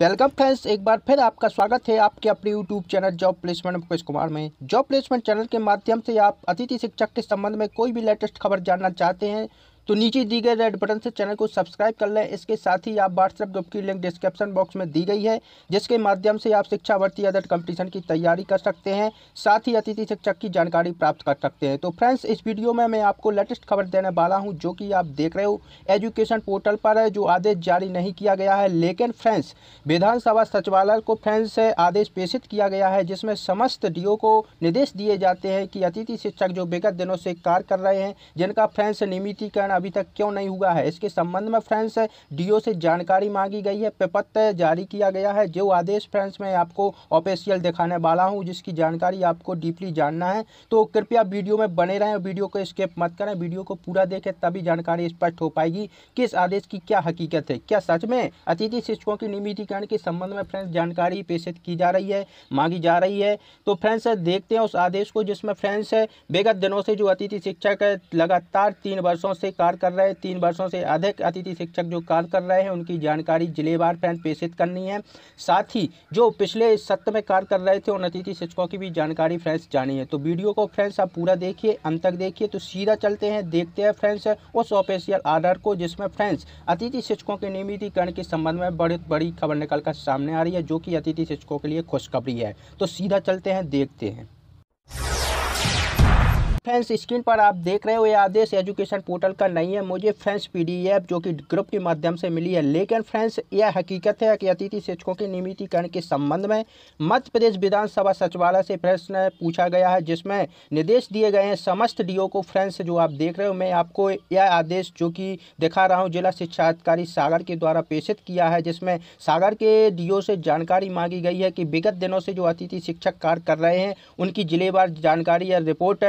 welcome friends एक बार फिर आपका स्वागत है आपके अपने YouTube channel job placement Mukesh Kumar में जॉब प्लेसमेंट चैनल के माध्यम से आप अतिथि शिक्षक के संबंध में कोई भी लेटेस्ट खबर जानना चाहते हैं तो नीचे दी गए रेड बटन से चैनल को सब्सक्राइब कर लें इसके साथ ही आप व्हाट्सएप ग्रुप की लिंक डिस्क्रिप्शन बॉक्स में दी गई है जिसके माध्यम से आप शिक्षा भर्ती अदर कंपटीशन की तैयारी कर सकते हैं साथ ही अतिथि शिक्षक की जानकारी प्राप्त कर सकते हैं तो फ्रेंड्स इस वीडियो में मैं आपको लेटेस्ट खबर देने वाला हूँ जो कि आप देख रहे हो एजुकेशन पोर्टल पर है जो आदेश जारी नहीं किया गया है लेकिन फ्रेंड्स विधानसभा सचिवालय को फ्रेंड्स आदेश प्रेषित किया गया है जिसमें समस्त डीओ को निर्देश दिए जाते हैं कि अतिथि शिक्षक जो विगत दिनों से कार्य कर रहे हैं जिनका फ्रेंड्स नियमितीकरण अभी तक क्यों नहीं हुआ है इसके संबंध में फ्रेंड्स डीओ से जानकारी मांगी गई है प्रपत्र जारी किया गया है जो आदेश फ्रेंड्स मैं आपको ऑफिशियल दिखाने वाला हूँ जिसकी जानकारी आपको डीपली जानना है तो कृपया वीडियो में बने रहें वीडियो को स्केप मत करें वीडियो को पूरा देखें तभी जानकारी स्पष्ट हो पाएगी कि इस आदेश की क्या हकीकत है क्या सच में अतिथि शिक्षकों की नियमितीकरण के संबंध में फ्रेंड्स जानकारी पेशित की जा रही है मांगी जा रही है तो फ्रेंड्स देखते हैं उस आदेश को जिसमें फ्रेंड्स विगत दिनों से जो अतिथि शिक्षक लगातार तीन वर्षों से कार्य कार्य कर रहे तीन वर्षों से अधिक अतिथि शिक्षक जो कार्य कर रहे हैं उनकी जानकारी जिलेवार फैन प्रेषित करनी है साथ ही जो पिछले सत्र में कार्य कर रहे थे उन अतिथि शिक्षकों की भी जानकारी फ्रेंड्स जानी है तो वीडियो को फ्रेंड्स आप पूरा देखिए अंत तक देखिए तो सीधा चलते हैं देखते हैं फ्रेंड्स उस ऑफिशियल आर्डर को जिसमें फ्रेंड्स अतिथि शिक्षकों के नियमितीकरण के संबंध में बड़ी बड़ी खबर निकलकर सामने आ रही है जो कि अतिथि शिक्षकों के लिए खुशखबरी है तो सीधा चलते हैं देखते हैं फ्रेंड्स स्क्रीन पर आप देख रहे हो ये आदेश एजुकेशन पोर्टल का नहीं है मुझे फ्रेंड्स पीडीएफ जो कि ग्रुप के माध्यम से मिली है लेकिन फ्रेंड्स यह हकीकत है कि अतिथि शिक्षकों के नियमितीकरण के संबंध में मध्य प्रदेश विधानसभा सचिवालय से प्रश्न पूछा गया है जिसमें निर्देश दिए गए हैं समस्त डीओ को फ्रेंड्स जो आप देख रहे हो मैं आपको यह आदेश जो कि दिखा रहा हूँ जिला शिक्षा अधिकारी सागर के द्वारा प्रेषित किया है जिसमें सागर के डी से जानकारी मांगी गई है कि विगत दिनों से जो अतिथि शिक्षक कार्य कर रहे हैं उनकी जिलेवार जानकारी या रिपोर्ट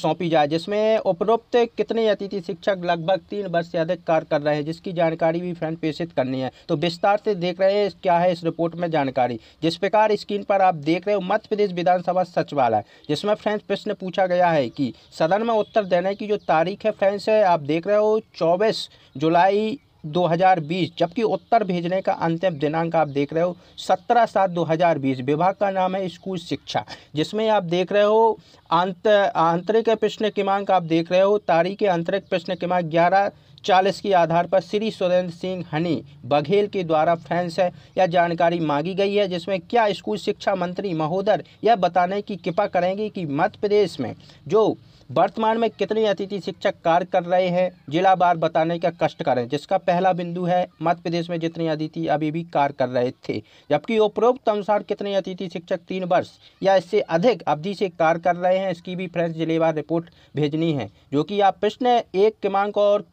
सौंपी जाए जिसमें उपरोक्त कितने अतिथि शिक्षक लगभग तीन वर्ष से अधिक कार्य कर रहे हैं जिसकी जानकारी भी फ्रेंड प्रेषित करनी है तो विस्तार से देख रहे हैं क्या है इस रिपोर्ट में जानकारी जिस प्रकार स्क्रीन पर आप देख रहे हो मध्य प्रदेश विधानसभा सचिवालय जिसमें फ्रेंड प्रश्न पूछा गया है कि सदन में उत्तर देने की जो तारीख है फ्रेंड्स आप देख रहे हो चौबीस जुलाई 2020 जबकि उत्तर भेजने का अंतिम दिनांक आप देख रहे हो 17 सात 2020 विभाग का नाम है स्कूल शिक्षा जिसमें आप देख रहे हो आंत आंतरिक प्रश्न क्रमांक आप देख रहे हो तारीख आंतरिक प्रश्न क्रमांक ग्यारह चालीस के आधार पर श्री सुरेंद्र सिंह हनी बघेल के द्वारा फैंस है यह जानकारी मांगी गई है जिसमें क्या स्कूल शिक्षा मंत्री महोदय यह बताने की कृपा करेंगे कि मध्य प्रदेश में जो वर्तमान में कितने अतिथि शिक्षक कार्य कर रहे हैं जिला बार बताने का कष्ट करें जिसका पहला बिंदु है मध्य प्रदेश में जितने अतिथि अभी भी कार्य कर रहे थे जबकि उपरोक्त अनुसार कितने अतिथि शिक्षक तीन वर्ष या इससे अधिक अवधि से कार्य कर रहे हैं इसकी भी फ्रेंड्स जिलेवार रिपोर्ट भेजनी है जो कि आप प्रश्न एक क्रमांक और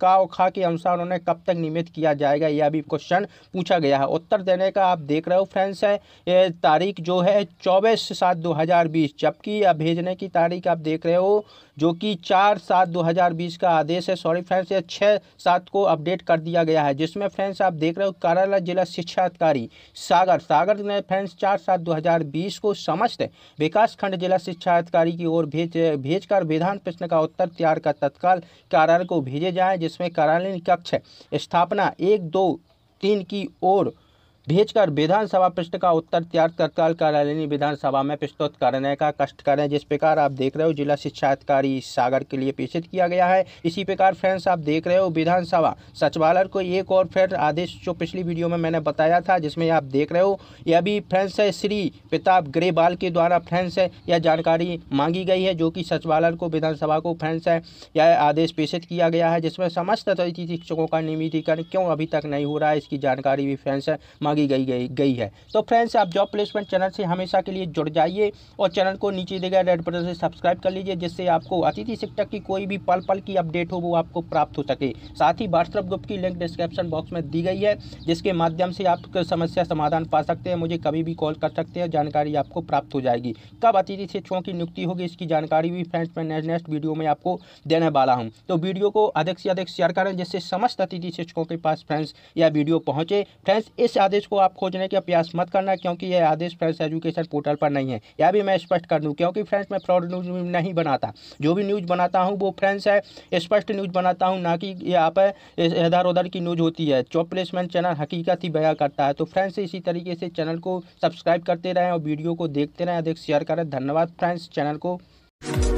का और खा के अनुसार उन्होंने कब तक नियमित किया जाएगा यह भी क्वेश्चन पूछा गया है उत्तर देने का आप देख रहे हो फ्रेंड्स है ये तारीख जो है चौबीस सात दो हज़ार बीस जबकि भेजने की तारीख आप देख रहे हो जो कि चार सात दो हज़ार बीस का आदेश है सॉरी फ्रेंड्स ये छः सात को अपडेट कर दिया गया है जिसमें फ्रेंड्स आप देख रहे हो कार्यालय जिला शिक्षा अधिकारी सागर सागर ने फ्रेंड्स चार सात दो हज़ार बीस को समस्त विकास खंड जिला शिक्षा अधिकारी की ओर भेज भेजकर विधान प्रश्न का उत्तर तैयार कर तत्काल कार्यालय को भेजे जाए जिसमें कार्यालय कक्ष स्थापना एक दो तीन की ओर भेजकर विधानसभा पृष्ठ का उत्तर तैयार तत्काल कार्यालय ने विधानसभा में प्रस्तुत करने का कष्ट करें जिस प्रकार आप देख रहे हो जिला शिक्षा अधिकारी सागर के लिए प्रेषित किया गया है इसी प्रकार फ्रेंड्स आप देख रहे हो विधानसभा सचिवालय को एक और फ्रेंड आदेश जो पिछली वीडियो में मैंने बताया था जिसमें आप देख रहे हो यह भी फ्रेंड्स है श्री प्रताप ग्रेवाल के द्वारा फ्रेंड्स है यह जानकारी मांगी गई है जो कि सचिवालय को विधानसभा को फ्रेंड्स है यह आदेश प्रेषित किया गया है जिसमें समस्त अतिथि शिक्षकों का नियमितीकरण क्यों अभी तक नहीं हो रहा है इसकी जानकारी भी फ्रेंड्स है मांगी मांगी गई गई गई है तो फ्रेंड्स आप जॉब प्लेसमेंट चैनल से हमेशा के लिए जुड़ जाइए और चैनल को नीचे दे गए रेड बटन से सब्सक्राइब कर लीजिए जिससे आपको अतिथि शिक्षक की कोई भी पल पल की अपडेट हो वो आपको प्राप्त हो सके साथ ही व्हाट्सअप ग्रुप की लिंक डिस्क्रिप्शन बॉक्स में दी गई है जिसके माध्यम से आप समस्या समाधान पा सकते हैं मुझे कभी भी कॉल कर सकते हैं जानकारी आपको प्राप्त हो जाएगी कब अतिथि शिक्षकों की नियुक्ति होगी इसकी जानकारी भी फ्रेंड्स मैं नेक्स्ट वीडियो में आपको देने वाला हूँ तो वीडियो को अधिक से अधिक शेयर करें जिससे समस्त अतिथि शिक्षकों के पास फ्रेंड्स यह वीडियो पहुँचे फ्रेंड्स इस आदेश को आप खोजने का प्रयास मत करना क्योंकि यह आदेश फ्रेंड्स एजुकेशन पोर्टल पर नहीं है यह भी मैं स्पष्ट कर दूँ क्योंकि फ्रेंड्स मैं फ्रॉड न्यूज़ नहीं बनाता जो भी न्यूज़ बनाता हूँ वो फ्रेंड्स है स्पष्ट न्यूज़ बनाता हूँ ना कि यहाँ पर इधर उधर की न्यूज़ होती है चॉप प्लेसमेंट चैनल हकीकत ही बया करता है तो फ्रेंड्स इसी तरीके से चैनल को सब्सक्राइब करते रहें और वीडियो को देखते रहें अधिक शेयर करें धन्यवाद फ्रेंड्स चैनल को